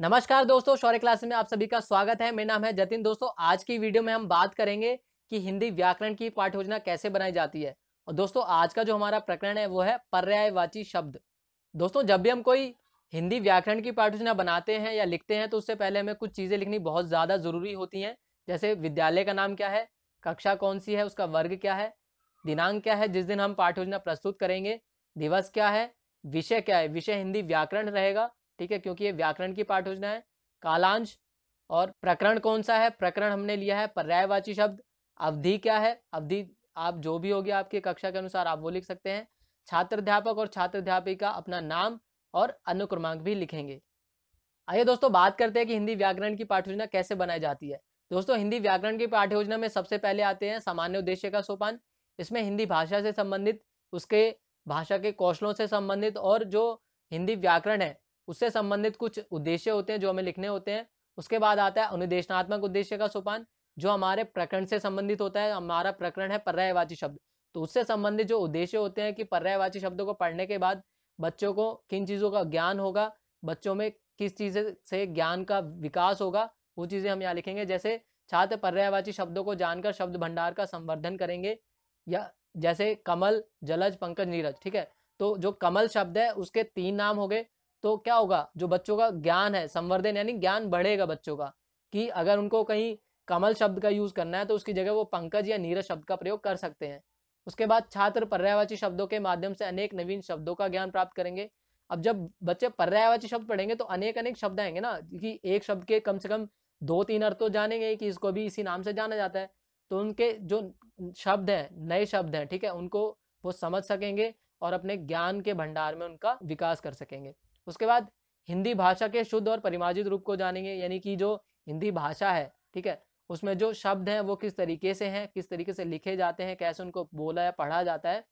नमस्कार दोस्तों शौर्य क्लास में आप सभी का स्वागत है मेरा नाम है जतिन दोस्तों आज की वीडियो में हम बात करेंगे कि हिंदी व्याकरण की पाठ योजना कैसे बनाई जाती है और दोस्तों आज का जो हमारा प्रकरण है वो है पर्यायवाची शब्द दोस्तों जब भी हम कोई हिंदी व्याकरण की पाठ योजना बनाते हैं या लिखते हैं तो उससे पहले हमें कुछ चीज़ें लिखनी बहुत ज़्यादा ज़रूरी होती हैं जैसे विद्यालय का नाम क्या है कक्षा कौन सी है उसका वर्ग क्या है दिनांक क्या है जिस दिन हम पाठ योजना प्रस्तुत करेंगे दिवस क्या है विषय क्या है विषय हिंदी व्याकरण रहेगा ठीक है क्योंकि ये व्याकरण की पाठ योजना है कालांश और प्रकरण कौन सा है प्रकरण हमने लिया है पर्यायवाची शब्द अवधि क्या है अवधि आप जो भी होगी आपकी कक्षा के अनुसार आप वो लिख सकते हैं छात्र अध्यापक और छात्र अध्यापिका अपना नाम और अनुक्रमांक भी लिखेंगे आइए दोस्तों बात करते हैं कि हिंदी व्याकरण की पाठ योजना कैसे बनाई जाती है दोस्तों हिंदी व्याकरण की पाठ योजना में सबसे पहले आते हैं सामान्य उद्देश्य का सोपान इसमें हिंदी भाषा से संबंधित उसके भाषा के कौशलों से संबंधित और जो हिंदी व्याकरण है उससे संबंधित कुछ उद्देश्य होते हैं जो हमें लिखने होते हैं उसके बाद आता है अनुदेशनात्मक उद्देश्य का सोपान जो हमारे प्रकरण से संबंधित होता है हमारा प्रकरण है पर्यायवाची शब्द तो उससे संबंधित जो उद्देश्य होते हैं कि पर्यायवाची शब्दों को पढ़ने के बाद बच्चों को किन चीज़ों का ज्ञान होगा बच्चों में किस चीज़ से ज्ञान का विकास होगा वो चीज़ें हम यहाँ लिखेंगे जैसे छात्र पर्यायवाची शब्दों को जानकर शब्द भंडार का संवर्धन करेंगे या जैसे कमल जलज पंकज नीरज ठीक है तो जो कमल शब्द है उसके तीन नाम हो गए तो क्या होगा जो बच्चों का ज्ञान है संवर्धन यानी ज्ञान बढ़ेगा बच्चों का कि अगर उनको कहीं कमल शब्द का यूज करना है तो उसकी जगह वो पंकज या नीरज शब्द का प्रयोग कर सकते हैं उसके बाद छात्र पर्यायवाची शब्दों के माध्यम से अनेक नवीन शब्दों का ज्ञान प्राप्त करेंगे अब जब बच्चे पर्यायवाची शब्द पढ़ेंगे तो अनेक अनेक शब्द आएंगे ना कि एक शब्द के कम से कम दो तीन अर्थ तो जानेंगे कि इसको भी इसी नाम से जाना जाता है तो उनके जो शब्द हैं नए शब्द हैं ठीक है उनको वो समझ सकेंगे और अपने ज्ञान के भंडार में उनका विकास कर सकेंगे उसके बाद हिंदी भाषा के शुद्ध और परिमार्जित रूप को जानेंगे यानी कि जो हिंदी भाषा है ठीक है उसमें जो शब्द हैं वो किस तरीके से हैं किस तरीके से लिखे जाते हैं कैसे उनको बोला या पढ़ा जाता है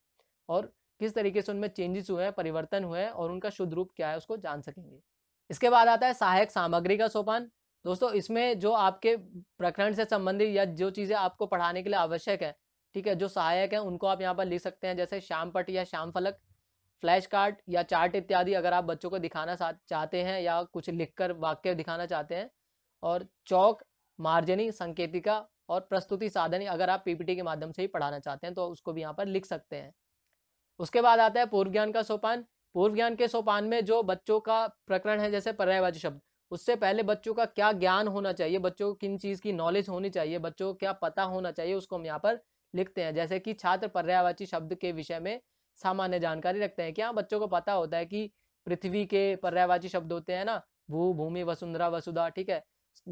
और किस तरीके से उनमें चेंजेस हुए हैं परिवर्तन हुए हैं और उनका शुद्ध रूप क्या है उसको जान सकेंगे इसके बाद आता है सहायक सामग्री का सोपान दोस्तों इसमें जो आपके प्रकरण से संबंधित या जो चीज़ें आपको पढ़ाने के लिए आवश्यक है ठीक है जो सहायक हैं उनको आप यहाँ पर लिख सकते हैं जैसे श्याम पट या श्याम फलक फ्लैश कार्ड या चार्ट इत्यादि अगर आप बच्चों को दिखाना चाहते हैं या कुछ लिखकर वाक्य दिखाना चाहते हैं और चौक मार्जनी संकेतिका और प्रस्तुति साधनी अगर आप पीपीटी के माध्यम से ही पढ़ाना चाहते हैं तो उसको भी यहाँ पर लिख सकते हैं उसके बाद आता है पूर्व ज्ञान का सोपान पूर्व ज्ञान के सोपान में जो बच्चों का प्रकरण है जैसे पर्यायवाची शब्द उससे पहले बच्चों का क्या ज्ञान होना चाहिए बच्चों को किन चीज़ की नॉलेज होनी चाहिए बच्चों को क्या पता होना चाहिए उसको हम यहाँ पर लिखते हैं जैसे कि छात्र पर्यायवाची शब्द के विषय में सामान्य जानकारी रखते हैं क्या बच्चों को पता होता है कि पृथ्वी के पर्यावाची शब्द होते हैं ना भू भूमि वसुंधरा वसुधा ठीक है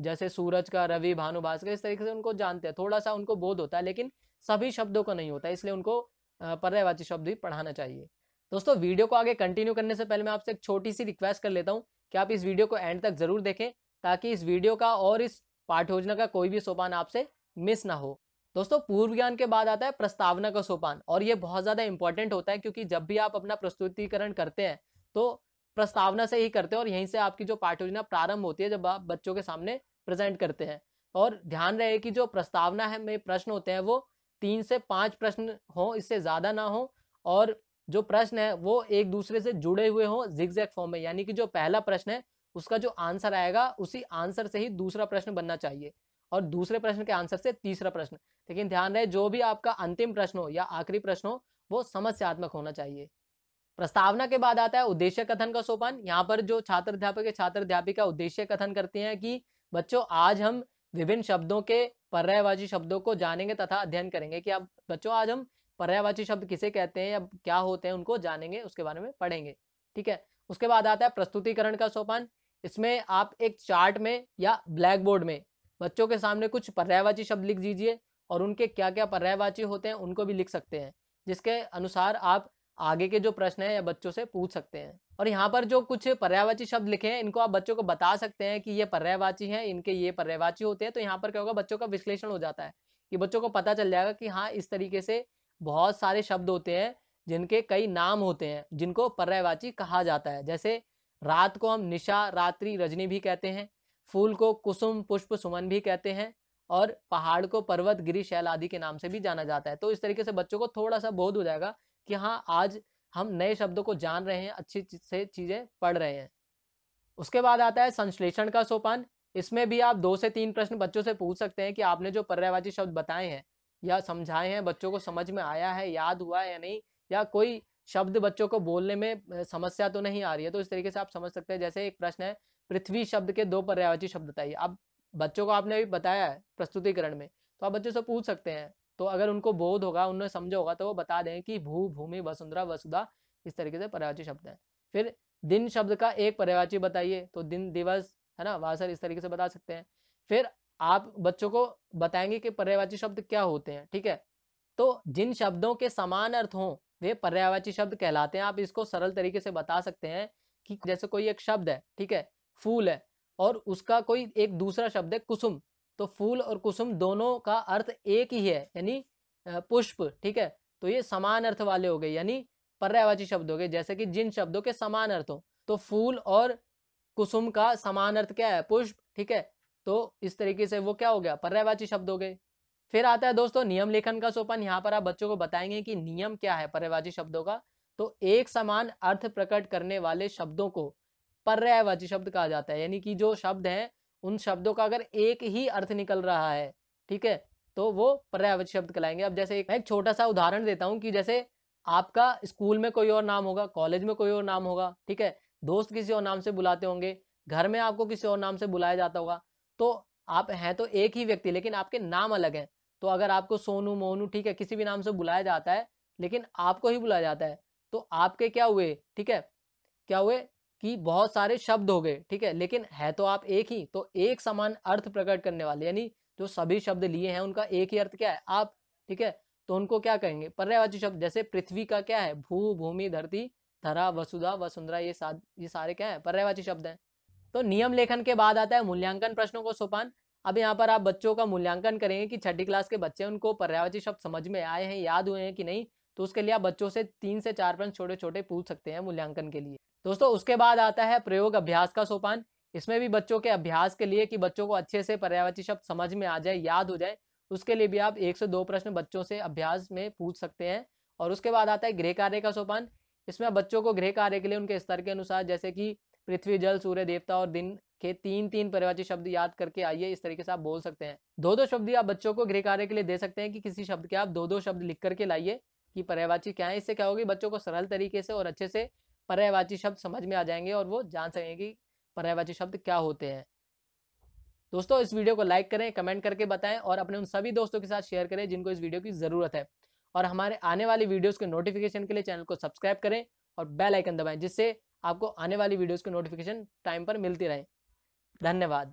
जैसे सूरज का रवि भानु भास्कर इस तरीके से उनको जानते हैं थोड़ा सा उनको बोध होता है लेकिन सभी शब्दों को नहीं होता है इसलिए उनको पर्यायवाची शब्द भी पढ़ाना चाहिए दोस्तों वीडियो को आगे कंटिन्यू करने से पहले मैं आपसे एक छोटी सी रिक्वेस्ट कर लेता हूँ कि आप इस वीडियो को एंड तक जरूर देखें ताकि इस वीडियो का और इस पाठ योजना का कोई भी सोपान आपसे मिस ना हो दोस्तों पूर्व ज्ञान के बाद आता है प्रस्तावना का सोपान और ये बहुत ज़्यादा इंपॉर्टेंट होता है क्योंकि जब भी आप अपना प्रस्तुतिकरण करते हैं तो प्रस्तावना से ही करते हैं और यहीं से आपकी जो पाठ योजना प्रारंभ होती है जब आप बच्चों के सामने प्रेजेंट करते हैं और ध्यान रहे कि जो प्रस्तावना है में प्रश्न होते हैं वो तीन से पांच प्रश्न हो इससे ज़्यादा ना हो और जो प्रश्न है वो एक दूसरे से जुड़े हुए हों जिग्जैक फॉर्म में यानी कि जो पहला प्रश्न है उसका जो आंसर आएगा उसी आंसर से ही दूसरा प्रश्न बनना चाहिए और दूसरे प्रश्न के आंसर से तीसरा प्रश्न लेकिन ध्यान रहे जो भी आपका अंतिम प्रश्न हो या आखिरी प्रश्न हो वो समस्यात्मक होना चाहिए प्रस्तावना के बाद आता है उद्देश्य कथन का सोपान यहाँ पर जो छात्र अध्यापक छात्र अध्यापिका उद्देश्य कथन करते हैं कि बच्चों आज हम विभिन्न शब्दों के पर्यायवाची शब्दों को जानेंगे तथा अध्ययन करेंगे कि आप बच्चों आज हम पर्यायवाची शब्द किसे कहते हैं या क्या होते हैं उनको जानेंगे उसके बारे में पढ़ेंगे ठीक है उसके बाद आता है प्रस्तुतिकरण का सोपान इसमें आप एक चार्ट में या ब्लैक बोर्ड में बच्चों के सामने कुछ पर्यायवाची शब्द लिख दीजिए और उनके क्या क्या पर्यायवाची होते हैं उनको भी लिख सकते हैं जिसके अनुसार आप आगे के जो प्रश्न है या बच्चों से पूछ सकते हैं और यहाँ पर जो कुछ पर्यायवाची शब्द लिखे हैं इनको आप बच्चों को बता सकते हैं कि ये पर्यायवाची हैं इनके ये पर्यायवाची होते हैं तो यहाँ पर क्या होगा बच्चों का विश्लेषण हो जाता है कि बच्चों को पता चल जाएगा कि हाँ इस तरीके से बहुत सारे शब्द होते हैं जिनके कई नाम होते हैं जिनको पर्यायवाची कहा जाता है जैसे रात को हम निशा रात्रि रजनी भी कहते हैं फूल को कुसुम पुष्प सुमन भी कहते हैं और पहाड़ को पर्वत गिरी शैल आदि के नाम से भी जाना जाता है तो इस तरीके से बच्चों को थोड़ा सा बोध हो जाएगा कि हाँ आज हम नए शब्दों को जान रहे हैं अच्छी से चीज़ें पढ़ रहे हैं उसके बाद आता है संश्लेषण का सोपान इसमें भी आप दो से तीन प्रश्न बच्चों से पूछ सकते हैं कि आपने जो पर्यायवाची शब्द बताए हैं या समझाए हैं बच्चों को समझ में आया है याद हुआ है या नहीं या कोई शब्द बच्चों को बोलने में समस्या तो नहीं आ रही है तो इस तरीके से आप समझ सकते हैं जैसे एक प्रश्न है पृथ्वी शब्द के दो पर्यायवाची शब्द बताइए आप बच्चों को आपने अभी बताया है प्रस्तुतिकरण में तो आप बच्चों से पूछ सकते हैं तो अगर उनको बोध होगा उन्हें समझा होगा तो वो बता दें कि भू भूमि वसुंधरा वसुधा इस तरीके से पर्यायवाची शब्द हैं फिर दिन शब्द का एक पर्यायवाची बताइए तो दिन दिवस है ना वासर इस तरीके से बता सकते हैं फिर आप बच्चों को बताएंगे कि पर्यायवाची शब्द क्या होते हैं ठीक है तो जिन शब्दों के समान अर्थ हों वे पर्यायवाची शब्द कहलाते हैं आप इसको सरल तरीके से बता सकते हैं कि जैसे कोई एक शब्द है ठीक है फूल है और उसका कोई एक दूसरा शब्द है कुसुम तो फूल और कुसुम दोनों का अर्थ एक ही है यानी पुष्प ठीक है तो ये समान अर्थ वाले हो गए यानी पर्यावाची शब्द हो गए जैसे कि जिन शब्दों के समान अर्थ हो तो फूल और कुसुम का समान अर्थ क्या है पुष्प ठीक है तो इस तरीके से वो क्या हो गया पर्यावाची शब्द हो गए फिर आता है दोस्तों नियम लेखन का सोपन यहाँ पर आप बच्चों को बताएंगे कि नियम क्या है पर्यावाची शब्दों का तो एक समान अर्थ प्रकट करने वाले शब्दों को पर्यायवाची शब्द कहा जाता है यानी कि जो शब्द हैं उन शब्दों का अगर एक ही अर्थ निकल रहा है ठीक है तो वो पर्यायवाची शब्द कहलाएंगे अब जैसे एक एक छोटा सा उदाहरण देता हूँ कि जैसे आपका स्कूल में कोई और नाम होगा कॉलेज में कोई और नाम होगा ठीक है दोस्त किसी और नाम से बुलाते होंगे घर में आपको किसी और नाम से बुलाया जाता होगा तो आप हैं तो एक ही व्यक्ति लेकिन आपके नाम अलग हैं तो अगर आपको सोनू मोनू ठीक है किसी भी नाम से बुलाया जाता है लेकिन आपको ही बुलाया जाता है तो आपके क्या हुए ठीक है क्या हुए कि बहुत सारे शब्द हो गए ठीक है लेकिन है तो आप एक ही तो एक समान अर्थ प्रकट करने वाले यानी जो सभी शब्द लिए हैं उनका एक ही अर्थ क्या है आप ठीक है तो उनको क्या कहेंगे पर्यायवाची शब्द जैसे पृथ्वी का क्या है भू भूमि धरती धरा वसुधा वसुंधरा ये सात ये सारे क्या है पर्यायवाची शब्द हैं तो नियम लेखन के बाद आता है मूल्यांकन प्रश्नों को सोपान अब यहाँ पर आप बच्चों का मूल्यांकन करेंगे कि छठी क्लास के बच्चे उनको पर्यायवाची शब्द समझ में आए हैं याद हुए हैं कि नहीं तो उसके लिए आप बच्चों से तीन से चार प्रश्न छोटे छोटे पूछ सकते हैं मूल्यांकन के लिए दोस्तों उसके बाद आता है प्रयोग अभ्यास का सोपान इसमें भी बच्चों के अभ्यास के लिए कि बच्चों को अच्छे से पर्यावाची शब्द समझ में आ जाए याद हो जाए उसके लिए भी आप एक से दो प्रश्न बच्चों से अभ्यास में पूछ सकते हैं और उसके बाद आता है गृह कार्य का सोपान इसमें बच्चों को गृह कार्य के लिए उनके स्तर के अनुसार जैसे कि पृथ्वी जल सूर्य देवता और दिन के तीन तीन परिवाची शब्द याद करके आइए इस तरीके से आप बोल सकते हैं दो दो शब्द आप बच्चों को गृह कार्य के लिए दे सकते हैं कि किसी शब्द के आप दो दो शब्द लिख करके लाइए कि पर्यायवाची क्या है इससे क्या होगी बच्चों को सरल तरीके से और अच्छे से पर्यायवाची शब्द समझ में आ जाएंगे और वो जान सकेंगे कि पर्यायवाची शब्द क्या होते हैं दोस्तों इस वीडियो को लाइक करें कमेंट करके बताएं और अपने उन सभी दोस्तों के साथ शेयर करें जिनको इस वीडियो की ज़रूरत है और हमारे आने वाली वीडियोज के नोटिफिकेशन के लिए चैनल को सब्सक्राइब करें और बेल आइकन दबाएं जिससे आपको आने वाली वीडियोज़ के नोटिफिकेशन टाइम पर मिलती रहे धन्यवाद